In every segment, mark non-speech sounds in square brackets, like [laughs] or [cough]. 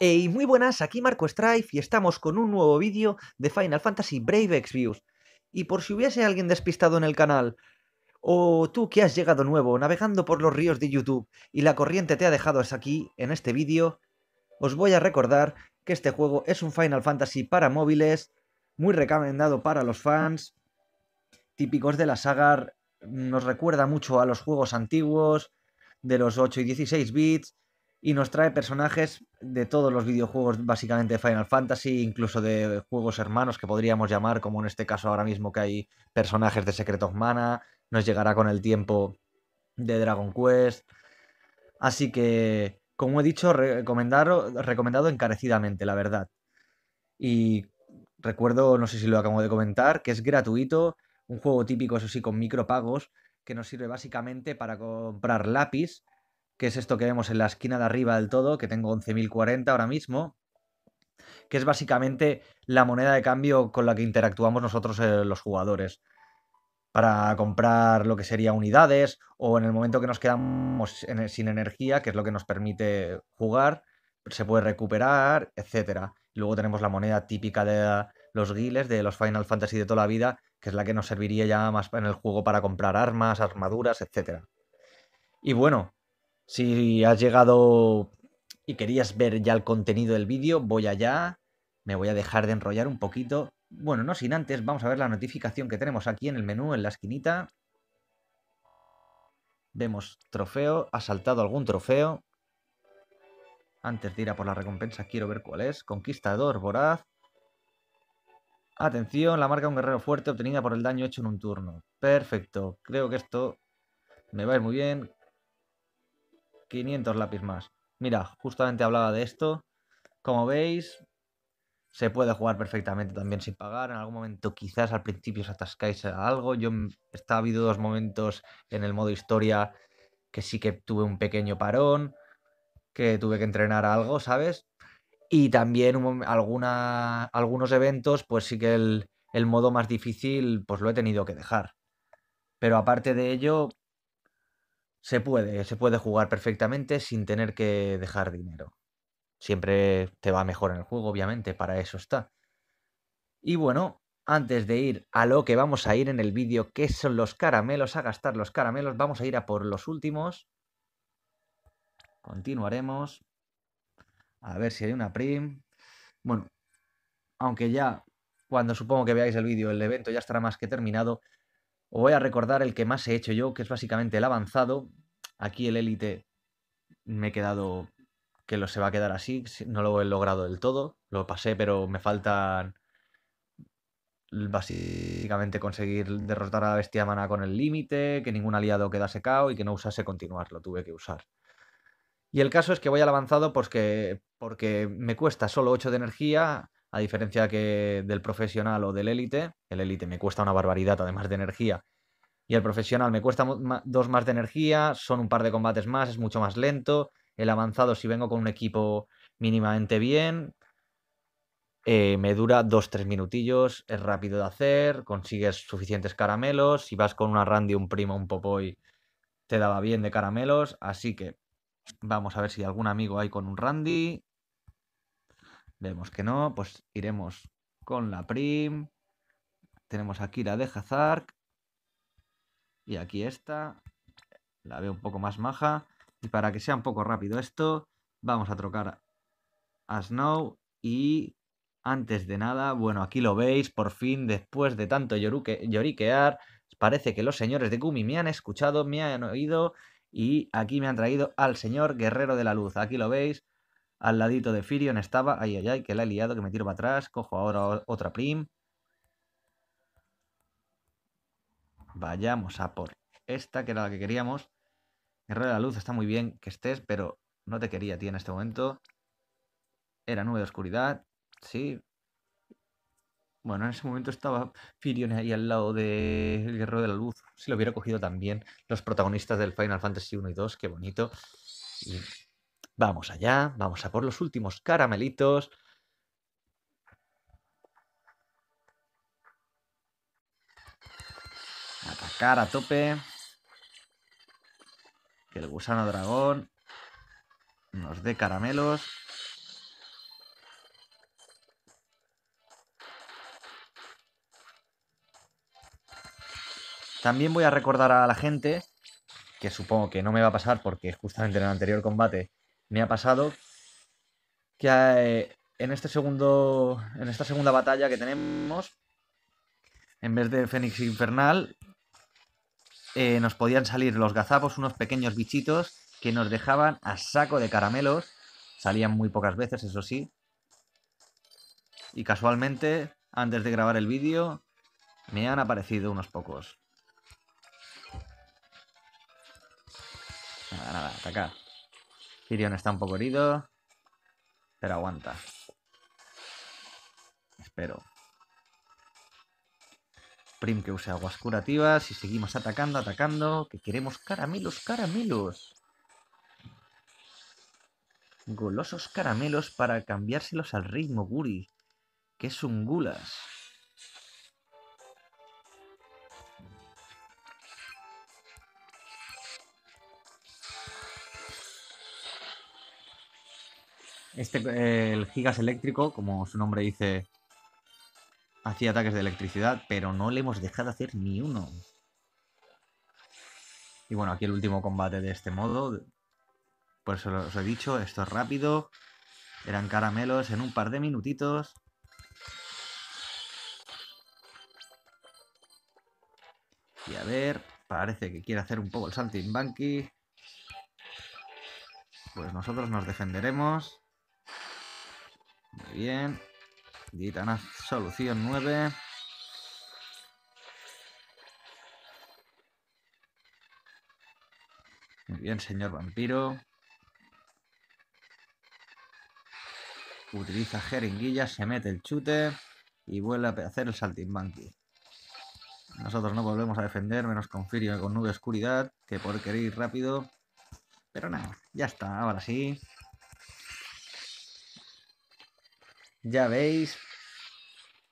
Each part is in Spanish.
Hey, muy buenas, aquí Marco Strife y estamos con un nuevo vídeo de Final Fantasy Brave Exvius. Y por si hubiese alguien despistado en el canal, o tú que has llegado nuevo navegando por los ríos de YouTube y la corriente te ha dejado hasta aquí, en este vídeo, os voy a recordar que este juego es un Final Fantasy para móviles, muy recomendado para los fans, típicos de la saga, nos recuerda mucho a los juegos antiguos, de los 8 y 16 bits, y nos trae personajes de todos los videojuegos, básicamente de Final Fantasy, incluso de juegos hermanos que podríamos llamar, como en este caso ahora mismo que hay personajes de Secret of Mana, nos llegará con el tiempo de Dragon Quest. Así que, como he dicho, recomendado, recomendado encarecidamente, la verdad. Y recuerdo, no sé si lo acabo de comentar, que es gratuito, un juego típico, eso sí, con micropagos, que nos sirve básicamente para comprar lápiz que es esto que vemos en la esquina de arriba del todo, que tengo 11.040 ahora mismo, que es básicamente la moneda de cambio con la que interactuamos nosotros eh, los jugadores para comprar lo que sería unidades o en el momento que nos quedamos sin energía, que es lo que nos permite jugar, se puede recuperar, etc. Luego tenemos la moneda típica de los guiles, de los Final Fantasy de toda la vida, que es la que nos serviría ya más en el juego para comprar armas, armaduras, etc. Y bueno, si has llegado y querías ver ya el contenido del vídeo, voy allá. Me voy a dejar de enrollar un poquito. Bueno, no sin antes, vamos a ver la notificación que tenemos aquí en el menú, en la esquinita. Vemos trofeo, ha saltado algún trofeo. Antes de ir a por la recompensa, quiero ver cuál es. Conquistador, voraz. Atención, la marca de un guerrero fuerte obtenida por el daño hecho en un turno. Perfecto, creo que esto me va a ir muy bien. 500 lápiz más. Mira, justamente hablaba de esto. Como veis, se puede jugar perfectamente también sin pagar. En algún momento quizás al principio os atascáis a algo. Yo está, ha habido dos momentos en el modo historia que sí que tuve un pequeño parón, que tuve que entrenar algo, ¿sabes? Y también algunos eventos, pues sí que el, el modo más difícil, pues lo he tenido que dejar. Pero aparte de ello, se puede, se puede jugar perfectamente sin tener que dejar dinero. Siempre te va mejor en el juego, obviamente, para eso está. Y bueno, antes de ir a lo que vamos a ir en el vídeo, que son los caramelos, a gastar los caramelos, vamos a ir a por los últimos. Continuaremos. A ver si hay una prim. Bueno, aunque ya cuando supongo que veáis el vídeo, el evento ya estará más que terminado. Os voy a recordar el que más he hecho yo, que es básicamente el avanzado. Aquí el élite me he quedado que lo se va a quedar así, no lo he logrado del todo, lo pasé, pero me faltan básicamente conseguir derrotar a la bestia mana con el límite, que ningún aliado quedase KO y que no usase continuar, lo tuve que usar. Y el caso es que voy al avanzado porque, pues porque me cuesta solo 8 de energía, a diferencia que del profesional o del élite, el élite me cuesta una barbaridad además de energía, y el profesional me cuesta dos más de energía, son un par de combates más, es mucho más lento, el avanzado si vengo con un equipo mínimamente bien, eh, me dura dos, tres minutillos, es rápido de hacer, consigues suficientes caramelos, si vas con una Randy, un primo, un Popoy, te daba bien de caramelos, así que vamos a ver si algún amigo hay con un Randy, Vemos que no, pues iremos con la prim. Tenemos aquí la de Hazard. Y aquí esta. La veo un poco más maja. Y para que sea un poco rápido esto, vamos a trocar a Snow. Y antes de nada, bueno, aquí lo veis, por fin, después de tanto lloriquear, parece que los señores de Gumi me han escuchado, me han oído. Y aquí me han traído al señor Guerrero de la Luz. Aquí lo veis, al ladito de Firion estaba. Ay, ay, ay, que la he liado, que me tiro para atrás. Cojo ahora otra prim. Vayamos a por esta, que era la que queríamos. Guerrero de la luz, está muy bien que estés, pero no te quería, ti en este momento. Era nube de oscuridad. Sí. Bueno, en ese momento estaba Firion ahí al lado del Guerrero de la Luz. Si lo hubiera cogido también los protagonistas del Final Fantasy 1 y 2, qué bonito. Vamos allá, vamos a por los últimos caramelitos. Atacar a tope. Que el gusano dragón nos dé caramelos. También voy a recordar a la gente, que supongo que no me va a pasar porque justamente en el anterior combate me ha pasado que eh, en este segundo en esta segunda batalla que tenemos en vez de Fénix Infernal eh, nos podían salir los gazapos unos pequeños bichitos que nos dejaban a saco de caramelos salían muy pocas veces eso sí y casualmente antes de grabar el vídeo me han aparecido unos pocos nada nada acá. Kirion está un poco herido. Pero aguanta. Espero. Prim que use aguas curativas y seguimos atacando, atacando, que queremos caramelos, caramelos. Golosos caramelos para cambiárselos al ritmo Guri, que es un gulas. Este, el Gigas eléctrico, como su nombre dice, hacía ataques de electricidad, pero no le hemos dejado hacer ni uno. Y bueno, aquí el último combate de este modo. Por eso os he dicho, esto es rápido. Eran caramelos en un par de minutitos. Y a ver, parece que quiere hacer un poco el salting Pues nosotros nos defenderemos. Muy bien. Gitana solución 9. Muy bien, señor vampiro. Utiliza jeringuilla, se mete el chute y vuelve a hacer el saltimbanqui. Nosotros no volvemos a defender, menos con Confirio con nube oscuridad, que por querer ir rápido. Pero nada, ya está, ahora sí. Ya veis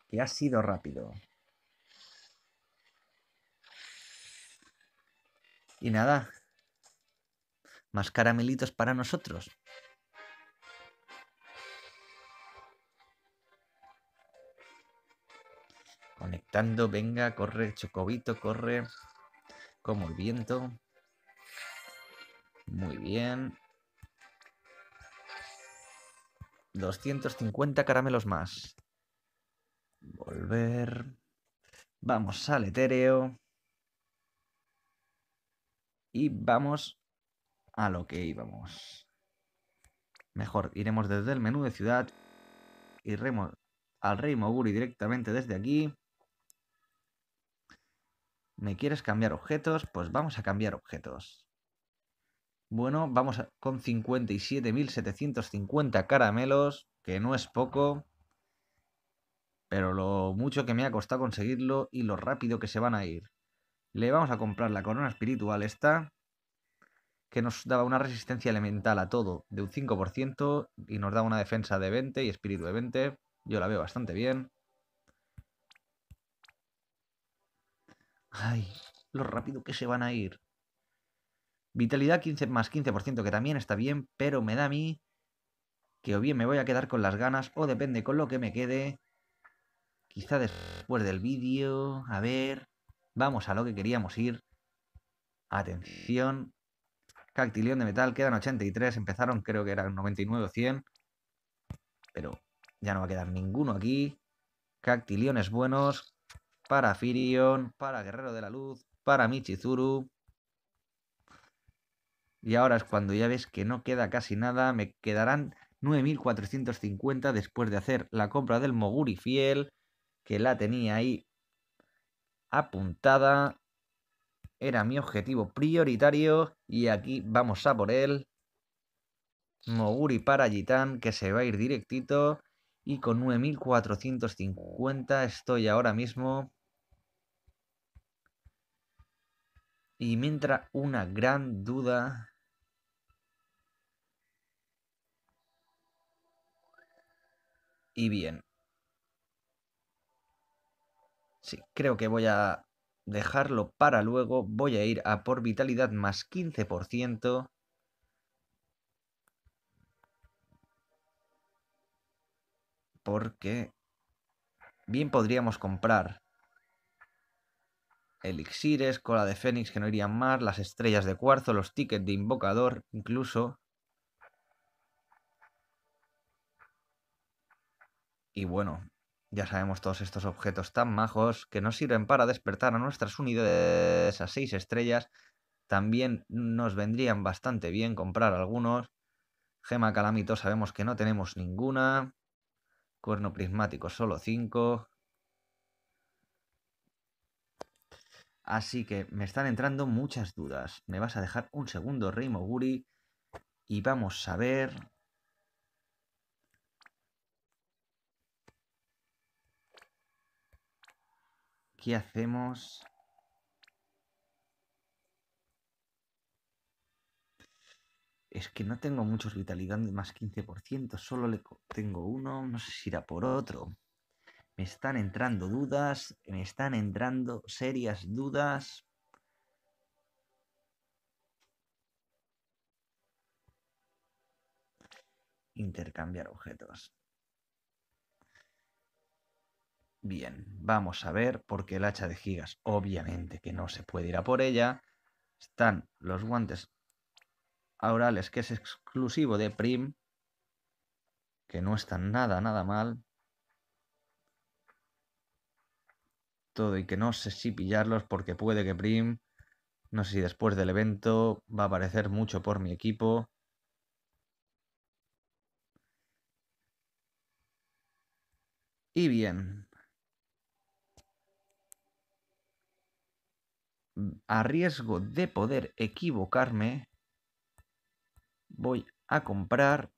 que ha sido rápido. Y nada, más caramelitos para nosotros. Conectando, venga, corre, chocobito, corre, como el viento. Muy bien. 250 caramelos más. Volver. Vamos al etéreo. Y vamos a lo que íbamos. Mejor, iremos desde el menú de ciudad. Iremos al rey Moguri directamente desde aquí. ¿Me quieres cambiar objetos? Pues vamos a cambiar objetos. Bueno, vamos con 57.750 caramelos, que no es poco, pero lo mucho que me ha costado conseguirlo y lo rápido que se van a ir. Le vamos a comprar la corona espiritual esta, que nos daba una resistencia elemental a todo de un 5% y nos da una defensa de 20 y espíritu de 20. Yo la veo bastante bien. Ay, lo rápido que se van a ir. Vitalidad 15 más 15%, que también está bien, pero me da a mí que o bien me voy a quedar con las ganas o depende con lo que me quede. Quizá después del vídeo. A ver. Vamos a lo que queríamos ir. Atención. Cactilión de metal. Quedan 83. Empezaron creo que eran 99 o 100. Pero ya no va a quedar ninguno aquí. Cactiliones buenos. Para Firion. Para Guerrero de la Luz. Para Michizuru y ahora es cuando ya ves que no queda casi nada, me quedarán 9.450 después de hacer la compra del Moguri Fiel, que la tenía ahí apuntada. Era mi objetivo prioritario y aquí vamos a por él. Moguri para Gitán, que se va a ir directito. Y con 9.450 estoy ahora mismo. Y mientras una gran duda y bien. Sí, creo que voy a dejarlo para luego. Voy a ir a por vitalidad más 15%. Porque bien podríamos comprar elixires, cola de fénix que no irían más, las estrellas de cuarzo, los tickets de invocador incluso. Y bueno, ya sabemos todos estos objetos tan majos que nos sirven para despertar a nuestras unidades a seis estrellas. También nos vendrían bastante bien comprar algunos. Gema calamito sabemos que no tenemos ninguna. Cuerno prismático solo 5. Así que me están entrando muchas dudas. Me vas a dejar un segundo, Rey Y vamos a ver ¿Qué hacemos... Es que no tengo muchos vitalidad de más 15%, solo le tengo uno, no sé si irá por otro. Me están entrando dudas, me están entrando serias dudas. Intercambiar objetos. Bien, vamos a ver, porque el hacha de gigas obviamente que no se puede ir a por ella. Están los guantes aurales, que es exclusivo de Prim, que no están nada, nada mal. Todo y que no sé si pillarlos porque puede que Prim, no sé si después del evento va a aparecer mucho por mi equipo. Y bien, a riesgo de poder equivocarme, voy a comprar.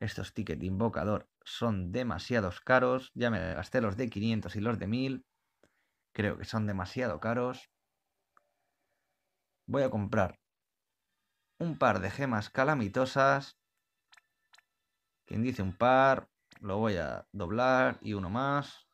Estos tickets de invocador son demasiados caros. Ya me gasté los de 500 y los de 1000. Creo que son demasiado caros. Voy a comprar un par de gemas calamitosas. Quien dice un par, lo voy a doblar y uno más.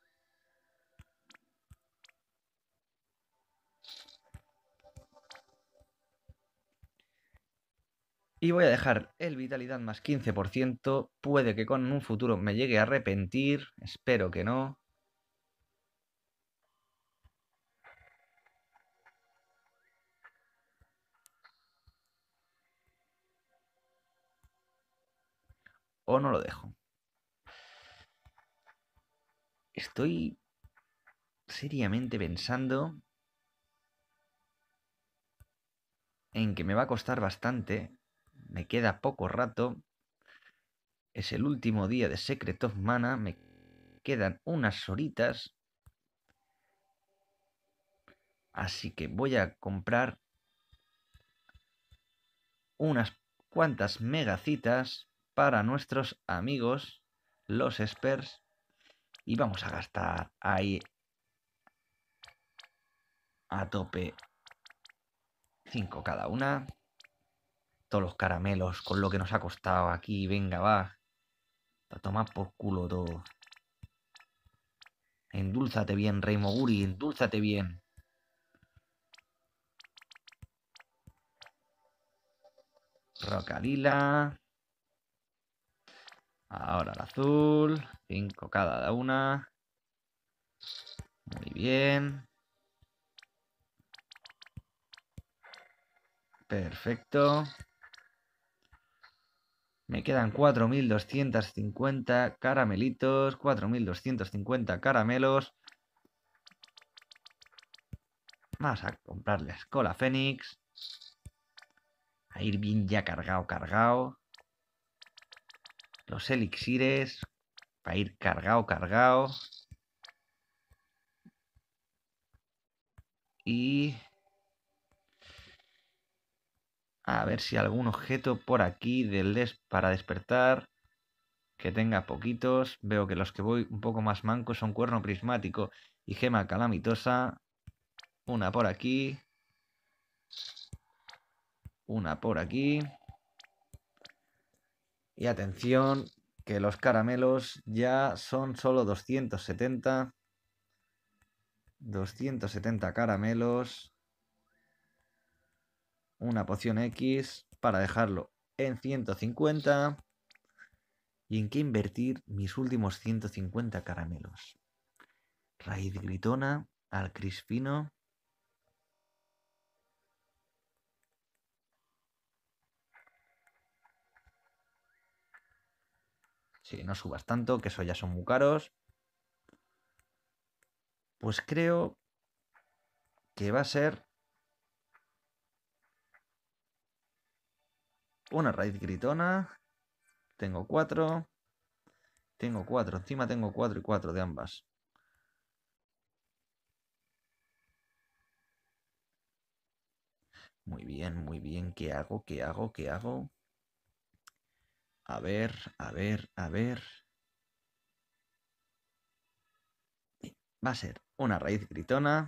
Y voy a dejar el vitalidad más 15%. Puede que con un futuro me llegue a arrepentir. Espero que no. O no lo dejo. Estoy seriamente pensando en que me va a costar bastante me queda poco rato. Es el último día de Secret of Mana, me quedan unas horitas. Así que voy a comprar unas cuantas megacitas para nuestros amigos, los experts. Y vamos a gastar ahí a tope 5 cada una todos los caramelos, con lo que nos ha costado aquí, venga, va. A tomar por culo todo. Endúlzate bien, Rey Moguri, endúlzate bien. Roca Ahora el azul. Cinco cada una. Muy bien. Perfecto. Me quedan 4.250 caramelitos, 4.250 caramelos. Vamos a comprarles cola Fénix. A ir bien ya cargado, cargado. Los elixires. Para ir cargado, cargado. Y a ver si algún objeto por aquí del des para despertar. Que tenga poquitos. Veo que los que voy un poco más mancos son cuerno prismático y gema calamitosa. Una por aquí. Una por aquí. Y atención, que los caramelos ya son solo 270. 270 caramelos una poción X para dejarlo en 150 y en qué invertir mis últimos 150 caramelos. Raíz gritona al crispino. Sí, no subas tanto, que eso ya son muy caros. Pues creo que va a ser Una raíz gritona. Tengo cuatro. Tengo cuatro. Encima tengo cuatro y cuatro de ambas. Muy bien, muy bien. ¿Qué hago? ¿Qué hago? ¿Qué hago? A ver, a ver, a ver. Va a ser una raíz gritona.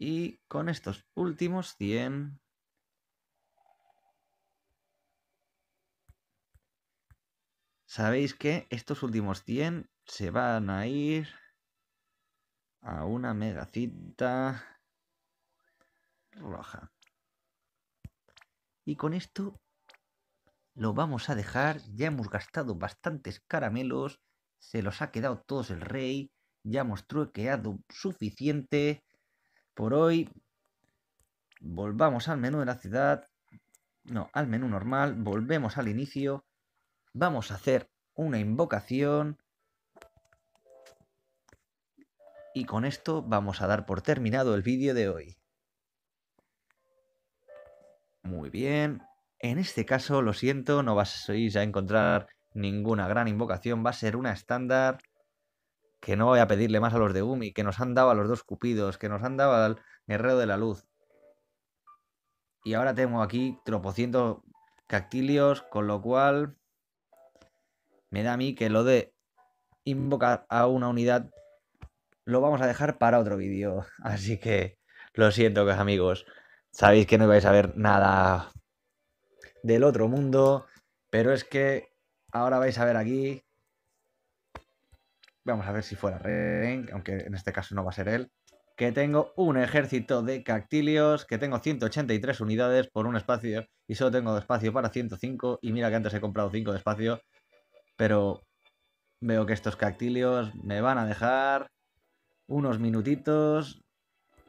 Y con estos últimos 100... Sabéis que estos últimos 100 se van a ir a una megacita roja. Y con esto lo vamos a dejar. Ya hemos gastado bastantes caramelos. Se los ha quedado todos el rey. Ya hemos truequeado suficiente por hoy. Volvamos al menú de la ciudad. No, al menú normal. Volvemos al inicio. Vamos a hacer una invocación. Y con esto vamos a dar por terminado el vídeo de hoy. Muy bien. En este caso, lo siento, no vais a encontrar ninguna gran invocación. Va a ser una estándar que no voy a pedirle más a los de Umi, que nos han dado a los dos Cupidos, que nos han dado al Guerrero de la Luz. Y ahora tengo aquí tropocientos cactilios, con lo cual me da a mí que lo de invocar a una unidad lo vamos a dejar para otro vídeo. [laughs] Así que lo siento, amigos. Sabéis que no vais a ver nada del otro mundo, pero es que ahora vais a ver aquí Vamos a ver si fuera Ren, aunque en este caso no va a ser él. Que tengo un ejército de cactilios, que tengo 183 unidades por un espacio y solo tengo espacio para 105. Y mira que antes he comprado 5 de espacio, pero veo que estos cactilios me van a dejar unos minutitos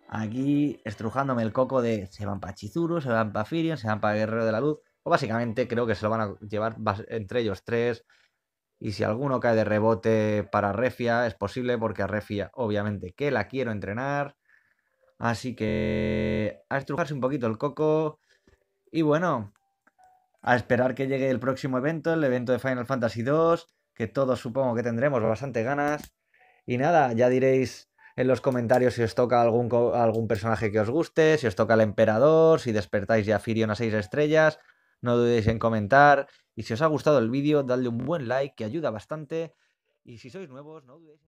aquí estrujándome el coco de se van para Chizuru, se van para Firion, se van para Guerrero de la Luz. O básicamente creo que se lo van a llevar entre ellos tres y si alguno cae de rebote para Refia, es posible porque a Refia, obviamente, que la quiero entrenar. Así que a estrujarse un poquito el coco. Y bueno, a esperar que llegue el próximo evento, el evento de Final Fantasy II, que todos supongo que tendremos bastante ganas. Y nada, ya diréis en los comentarios si os toca algún, algún personaje que os guste, si os toca el emperador, si despertáis ya Firion a seis estrellas. No dudéis en comentar. Y si os ha gustado el vídeo, dadle un buen like que ayuda bastante. Y si sois nuevos, no dudéis.